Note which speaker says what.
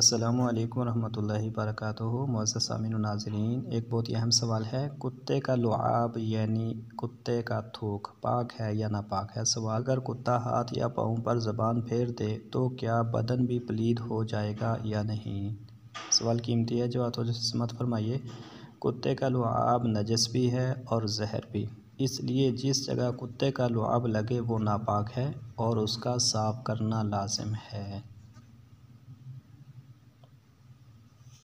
Speaker 1: अस्सलाम वालेकुम रहमतुल्लाहि वबरकातुहू मोज़ सामिन नाजरीन एक बहुत ही अहम सवाल है कुत्ते का लुआब यानी कुत्ते का थूक पाक है या नापाक है सवाल अगर कुत्ता हाथ या पाँव पर ज़बान फेर दे तो क्या बदन भी पलीद हो जाएगा या नहीं सवाल कीमती है जो आतो तो फरमाइए कुत्ते का लुआब नजस भी है और जहर भी इसलिए जिस जगह कुत्ते का लुआब लगे वो नापाक है और उसका साफ़ करना लाजिम है